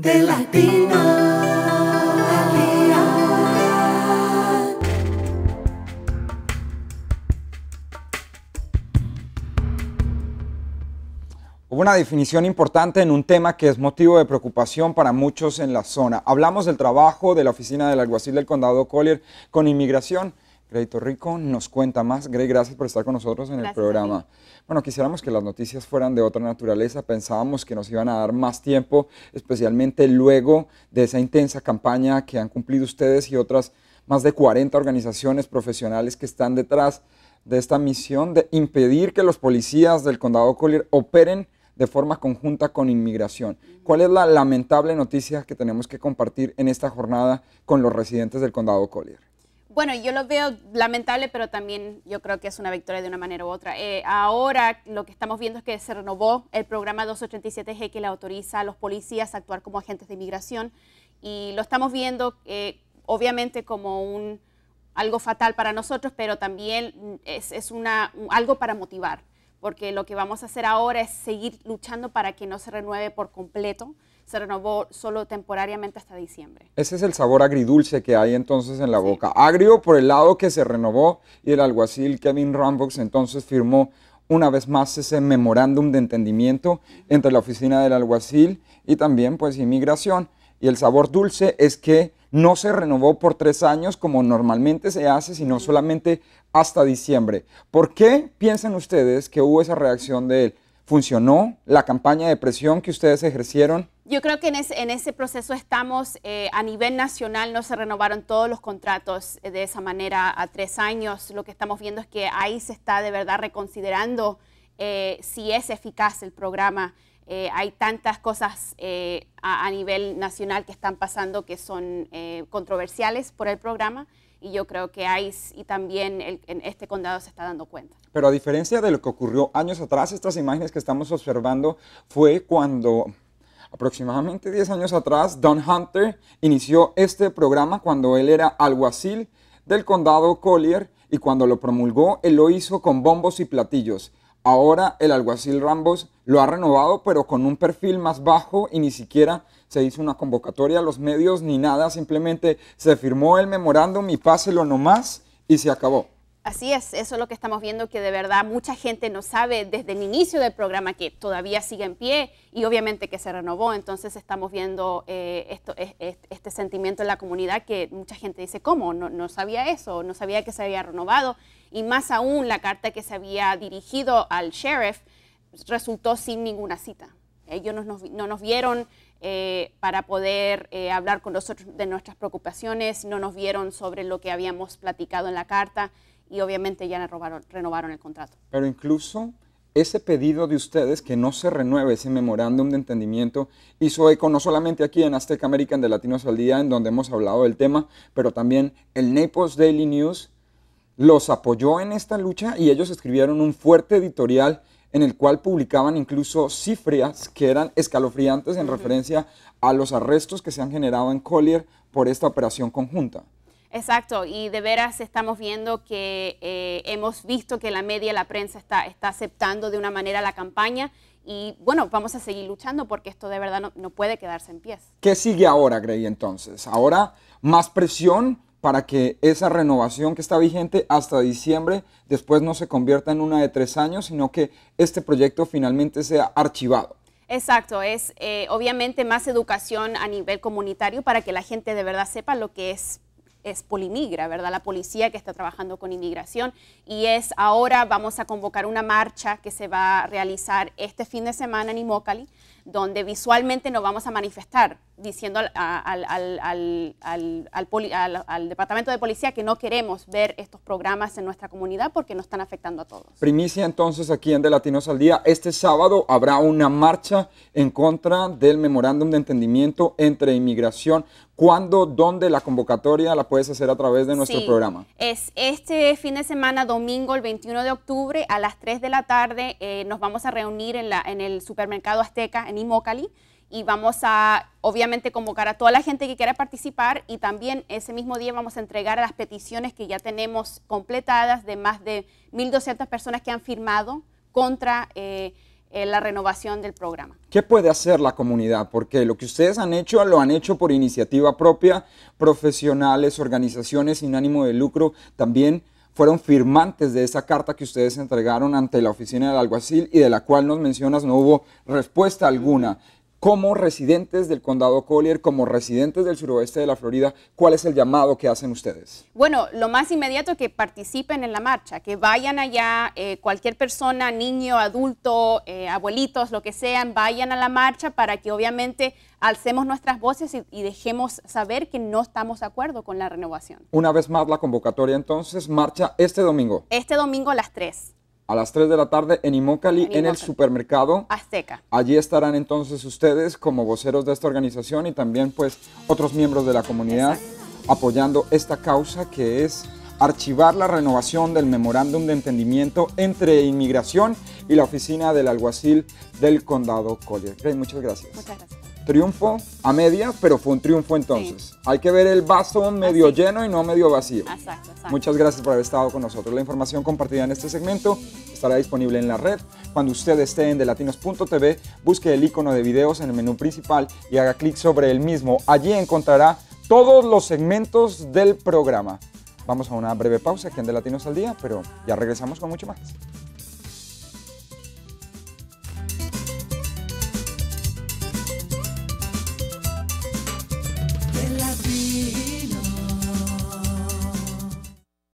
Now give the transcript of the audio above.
de Hubo una definición importante en un tema que es motivo de preocupación para muchos en la zona. Hablamos del trabajo de la oficina del alguacil del condado Collier con inmigración. Crédito Rico nos cuenta más. Greg, gracias por estar con nosotros en el programa. Bueno, quisiéramos que las noticias fueran de otra naturaleza. Pensábamos que nos iban a dar más tiempo, especialmente luego de esa intensa campaña que han cumplido ustedes y otras más de 40 organizaciones profesionales que están detrás de esta misión de impedir que los policías del condado Collier operen de forma conjunta con inmigración. ¿Cuál es la lamentable noticia que tenemos que compartir en esta jornada con los residentes del condado Collier? Bueno, yo lo veo lamentable, pero también yo creo que es una victoria de una manera u otra. Eh, ahora lo que estamos viendo es que se renovó el programa 287G que le autoriza a los policías a actuar como agentes de inmigración y lo estamos viendo eh, obviamente como un, algo fatal para nosotros, pero también es, es una, algo para motivar porque lo que vamos a hacer ahora es seguir luchando para que no se renueve por completo. Se renovó solo temporariamente hasta diciembre. Ese es el sabor agridulce que hay entonces en la boca. Agrio por el lado que se renovó y el alguacil Kevin Rambox entonces firmó una vez más ese memorándum de entendimiento entre la oficina del alguacil y también pues inmigración. Y el sabor dulce es que no se renovó por tres años como normalmente se hace, sino solamente hasta diciembre. ¿Por qué piensan ustedes que hubo esa reacción de él? ¿Funcionó la campaña de presión que ustedes ejercieron? Yo creo que en ese, proceso estamos eh, a nivel nacional, no se renovaron todos los contratos eh, de esa manera a tres años. Lo que estamos viendo es que ahí se está de verdad reconsiderando eh, si es eficaz el programa. Eh, hay tantas cosas eh, a, nivel nacional que están pasando que son eh, controversiales por el programa y yo creo que hay y también en este condado se está dando cuenta. Pero a diferencia de lo que ocurrió años atrás, estas imágenes que estamos observando fue cuando aproximadamente 10 años atrás Don Hunter inició este programa cuando él era alguacil del condado Collier y cuando lo promulgó él lo hizo con bombos y platillos. Ahora el alguacil Rambos lo ha renovado, pero con un perfil más bajo y ni siquiera se hizo una convocatoria a los medios ni nada, simplemente se firmó el memorándum y páselo nomás y se acabó. Así es, eso es lo que estamos viendo, que de verdad mucha gente no sabe desde el inicio del programa que todavía sigue en pie y obviamente que se renovó, entonces estamos viendo eh, esto, este, sentimiento en la comunidad que mucha gente dice, ¿cómo? no, sabía eso, no sabía que se había renovado y más aún la carta que se había dirigido al sheriff resultó sin ninguna cita. Ellos no nos, vieron eh, para poder eh, hablar con nosotros de nuestras preocupaciones, no nos vieron sobre lo que habíamos platicado en la carta y obviamente ya renovaron, renovaron el contrato. Pero incluso ese pedido de ustedes que no se renueve ese memorándum de entendimiento hizo eco no solamente aquí en Azteca American de Latinos al Día, en donde hemos hablado del tema, pero también el Naples Daily News los apoyó en esta lucha y ellos escribieron un fuerte editorial en el cual publicaban incluso cifras que eran escalofriantes en referencia a los arrestos que se han generado en Collier por esta operación conjunta. Exacto, y de veras estamos viendo que eh, hemos visto que la media, la prensa está, está aceptando de una manera la campaña y bueno, vamos a seguir luchando porque esto de verdad no, no puede quedarse en pies. ¿Qué sigue ahora, Grey, entonces? Ahora más presión para que esa renovación que está vigente hasta diciembre después no se convierta en una de tres años, sino que este proyecto finalmente sea archivado. Exacto, es eh, obviamente más educación a nivel comunitario para que la gente de verdad sepa lo que es es Polimigra, ¿verdad? La policía que está trabajando con inmigración. Y es ahora vamos a convocar una marcha que se va a realizar este fin de semana en Imócali, donde visualmente nos vamos a manifestar diciendo al, departamento de policía que no queremos ver estos programas en nuestra comunidad porque nos están afectando a todos. Primicia entonces aquí en De Latinos al Día, este sábado habrá una marcha en contra del memorándum de entendimiento entre inmigración. ¿Cuándo, dónde la convocatoria la puedes hacer a través de nuestro programa? Es este fin de semana, domingo, el 21 de octubre, a las 3 de la tarde, eh, nos vamos a reunir en, en el supermercado Azteca, en Imócali y vamos a obviamente convocar a toda la gente que quiera participar y también ese mismo día vamos a entregar las peticiones que ya tenemos completadas de más de 1.200 personas que han firmado contra eh, eh, la renovación del programa. ¿Qué puede hacer la comunidad? Porque lo que ustedes han hecho lo han hecho por iniciativa propia, profesionales, organizaciones sin ánimo de lucro, también fueron firmantes de esa carta que ustedes entregaron ante la oficina del alguacil y de la cual nos mencionas no hubo respuesta alguna como residentes del condado Collier, como residentes del suroeste de la Florida, ¿cuál es el llamado que hacen ustedes? Bueno, lo más inmediato es que participen en la marcha, que vayan allá, eh, cualquier persona, niño, adulto, eh, abuelitos, lo que sean, vayan a la marcha para que obviamente alcemos nuestras voces y, y, dejemos saber que no estamos de acuerdo con la renovación. Una vez más la convocatoria entonces, marcha este domingo. Este domingo a las 3 a las 3 de la tarde en Imócali, en, el supermercado Azteca. Allí estarán entonces ustedes como voceros de esta organización y también pues otros miembros de la comunidad apoyando esta causa que es archivar la renovación del memorándum de entendimiento entre inmigración y la oficina del alguacil del condado Collier. muchas gracias. Muchas gracias. Triunfo a media, pero fue un triunfo entonces. Hay que ver el vaso medio lleno y no medio vacío. Exacto. Muchas gracias por haber estado con nosotros. La información compartida en este segmento estará disponible en la red. Cuando usted esté en delatinos.tv, busque el icono de videos en el menú principal y haga clic sobre el mismo. Allí encontrará todos los segmentos del programa. Vamos a una breve pausa aquí en DeLatinos Latinos al Día, pero ya regresamos con mucho más.